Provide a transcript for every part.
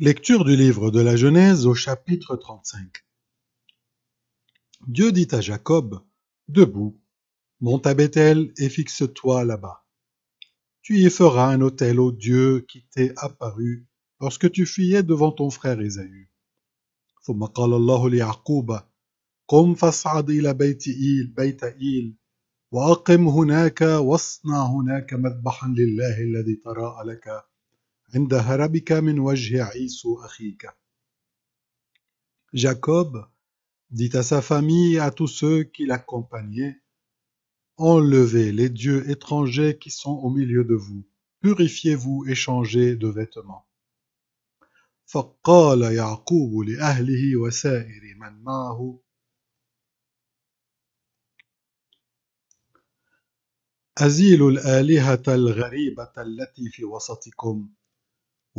Lecture du livre de la Genèse au chapitre 35. Dieu dit à Jacob, Debout, monte à Bethel et fixe-toi là-bas. Tu y feras un hôtel au Dieu qui t'est apparu lorsque tu fuyais devant ton frère Esaü. ثم قال الله ليعقوب قم فاصعد إلى بيت إيل بيت إيل وأقم هناك واصنع هناك مذبحا Jacob dit à sa famille, et à tous ceux qui l'accompagnaient, Enlevez les dieux étrangers qui sont au milieu de vous, purifiez-vous et changez de vêtements. فقال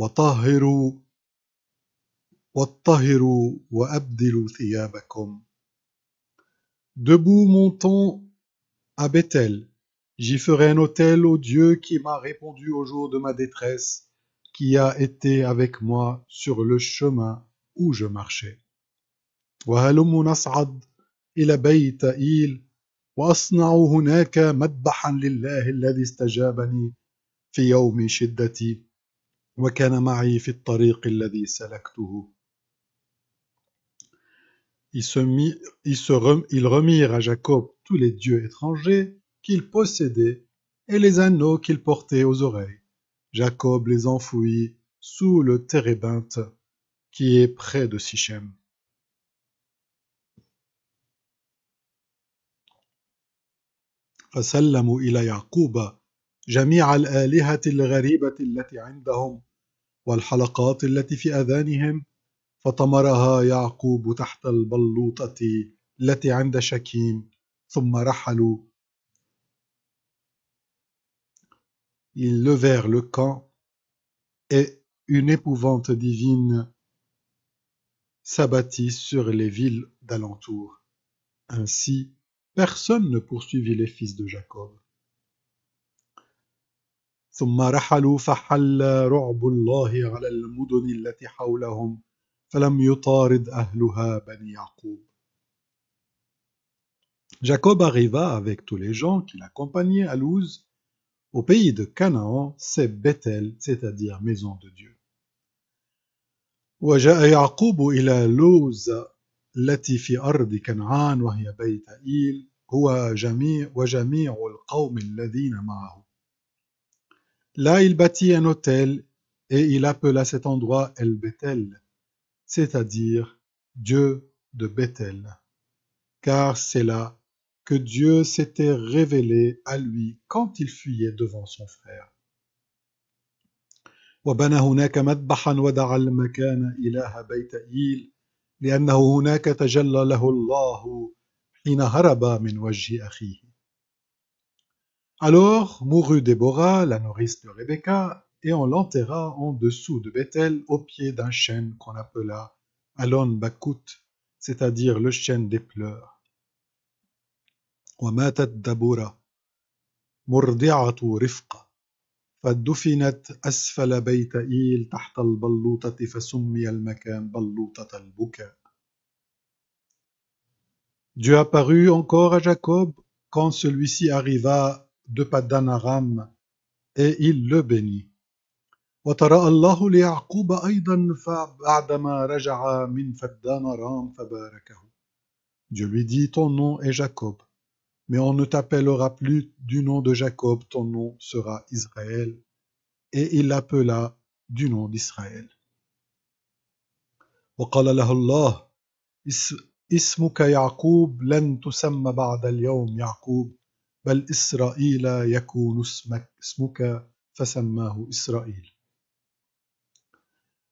et purifiez-vous et changez Debout montons à Bethel. J'y ferai un autel au Dieu qui m'a répondu au jour de ma détresse, qui a été avec moi sur le chemin où je marchais. Et allons-nous monter à Beit El et faisons là un mâtbah pour le Dieu qui il se, remirent à Jacob tous les dieux étrangers qu'il possédait et les anneaux qu'il portait aux oreilles. Jacob les enfouit sous le térébinthe qui est près de Sichem. Ils levèrent le camp et une épouvante divine s'abattit sur les villes d'alentour. Ainsi, personne ne poursuivit les fils de Jacob. ثم رحلوا فحل رعب الله على المدن التي حولهم فلم يطارد أهلها بني يعقوب. Jacob arriva avec tous les gens qui l'accompagnaient à Luz au pays de Canaan, c'est Bethel, c'est-à-dire maison de Dieu. وجاء يعقوب إلى لوز التي في أرض كنعان وهي بيت إيل هو جميع وجميع القوم الذين معه Là, il bâtit un hôtel et il appela cet endroit El Bethel, c'est-à-dire Dieu de Bethel, car c'est là que Dieu s'était révélé à lui quand il fuyait devant son frère. Alors mourut Déborah, la nourrice de Rebecca, et on l'enterra en dessous de Bethel, au pied d'un chêne qu'on appela Alon Bakout, c'est-à-dire le chêne des pleurs. وماتت دبورة مرضعة رفقة فدفنت أسفل بيت إيل تحت البلوطة فسمي المكان بلوطة البكاء. Dieu apparut encore à Jacob quand celui-ci arriva de Paddan Aram, et il le bénit. وترى الله ليعقوب أيضا فبعدما رجع من فدان رام فباركه. Dieu lui dit, ton nom est Jacob, mais on ne t'appellera plus du nom de Jacob, ton nom sera Israël. Et il l'appela du nom d'Israël. وقال له الله اسمك يعقوب لن تسمى بعد اليوم يعقوب بل يكون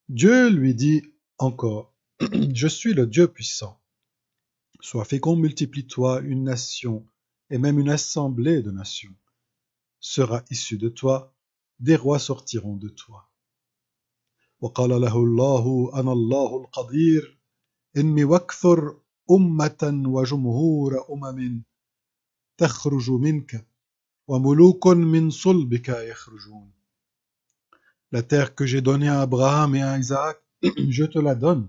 Dieu lui dit encore Je suis le Dieu puissant. Sois fécond, multiplie-toi, une nation, et même une assemblée de nations sera issue de toi, des rois sortiront de toi. وقال له الله الله القدير تخرج منك وملوك من صلبك يخرجون La terre que j'ai donnée à Abraham et à Isaac, je te la donne,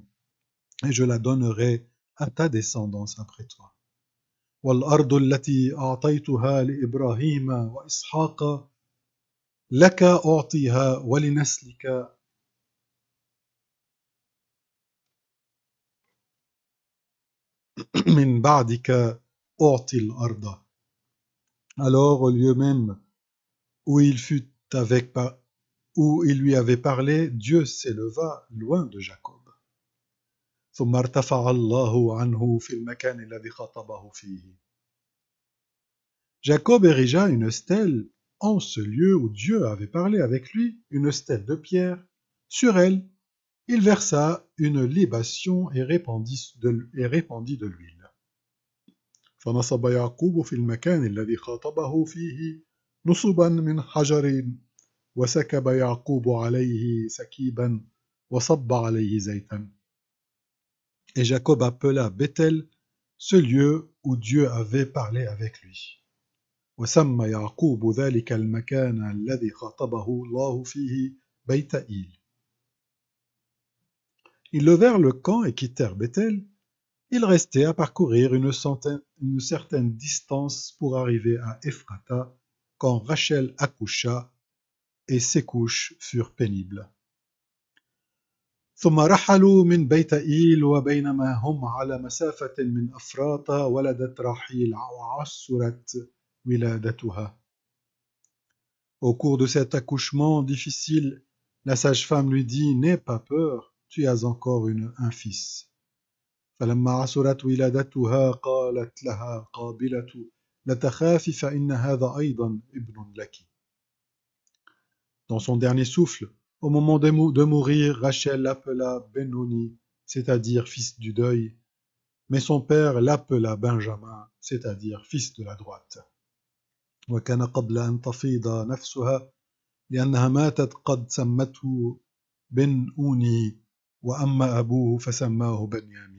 et je la donnerai à ta descendance après toi. والأرض التي أعطيتها لإبراهيم وإسحاق لك أعطيها ولنسلك من بعدك أعطي الأرض alors au lieu même où il fut avec où il lui avait parlé, Dieu s'éleva loin de Jacob. Jacob érigea une stèle en ce lieu où Dieu avait parlé avec lui, une stèle de pierre. Sur elle, il versa une libation et répandit de, l'huile. فنصب يعقوب في المكان الذي خاطبه فيه نصبا من حجر وسكب يعقوب عليه سكيبا وصب عليه زيتا Et Jacob appela Bethel ce lieu où Dieu avait parlé avec lui. وسمى يعقوب ذلك المكان الذي خاطبه الله فيه بيت إيل. Ils levèrent le camp et quittèrent Bethel Il restait à parcourir une, certaine distance pour arriver à Ephrata quand Rachel accoucha et ses couches furent pénibles. Hum Au cours de cet accouchement difficile, la sage-femme lui dit N'aie pas peur, tu as encore un fils. فلما عسرت ولادتها قالت لها قابلة لا فإن هذا أيضا ابن لك Dans son dernier souffle, au moment de, mou de mourir, Rachel l'appela Benoni, c'est-à-dire fils du deuil, mais son père l'appela Benjamin, c'est-à-dire fils de la droite. وكان قبل أن تفيض نفسها لأنها ماتت قد سمته بن أوني وأما أبوه فسماه بنيامين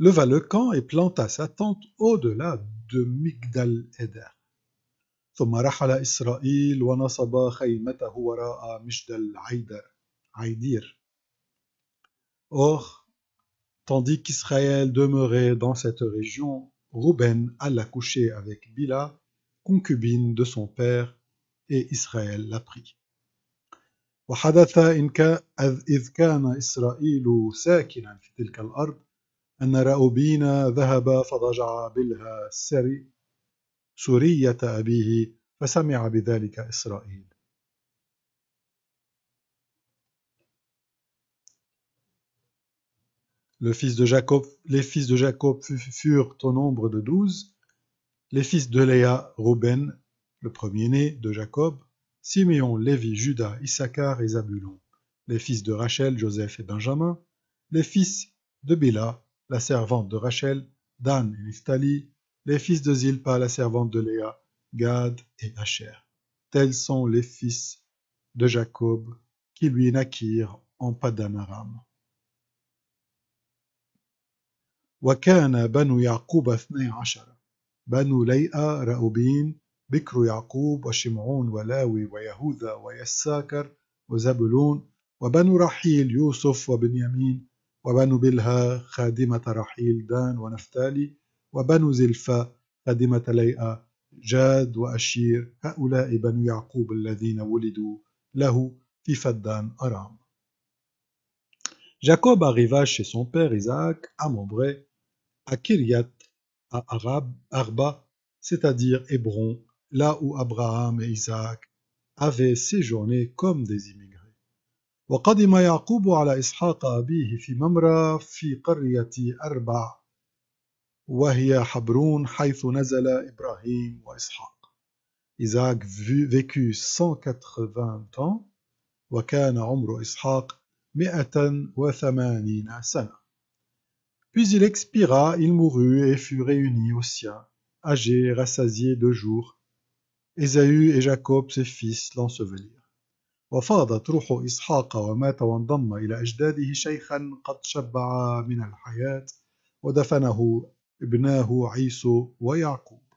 leva le camp et planta sa tente au-delà de Migdal Eder. ثم رحل إسرائيل ونصب خيمته وراء مجدل عيدر عيدير. Or, tandis qu'Israël demeurait dans cette région, Ruben alla coucher avec Bila, concubine de son père, et Israël la prit. وحدث إن إذ كان إسرائيل ساكنا في تلك الأرض le fils de Jacob, les fils de Jacob furent au nombre de douze, les fils de Léa, Ruben, le premier-né de Jacob, Simeon, Lévi, Judas, Issachar et Zabulon, les fils de Rachel, Joseph et Benjamin, les fils de Béla, la servante de Rachel, Dan et Nistali, les fils de Zilpa, la servante de Léa, Gad et Asher. Tels sont les fils de Jacob qui lui naquirent en Padan Aram. Wakana banu Yaqub athnei ashara, banu Leia, Raubin, Bikru wa Washimon, Walawi, Wayahuda, Wayassakar, Wazabulun, Wabanu رحيل يوسف وبنيامين وبنو بلها خادمة رحيل دان ونفتالي وبنو زلفى خادمة ليئة جاد وأشير هؤلاء بنو يعقوب الذين ولدوا له في فدان أرام Jacob arriva chez son père Isaac à Mambré, à Kiryat, à Arab, Arba, c'est-à-dire Hébron, là où Abraham et Isaac avaient séjourné comme des immigrants. وقدم يعقوب على إسحاق أبيه في ممرى في قرية أربع وهي حبرون حيث نزل إبراهيم وإسحاق إسحاق vécu 180 ans وكان عمر إسحاق 180 سنة Puis il expira, il mourut et fut réuni aux siens, âgé et de jours. Ésaü et Jacob, ses fils, l'ensevelirent. وفاضت روح إسحاق ومات وانضم إلى أجداده شيخا قد شبع من الحياة ودفنه ابناه عيسو ويعقوب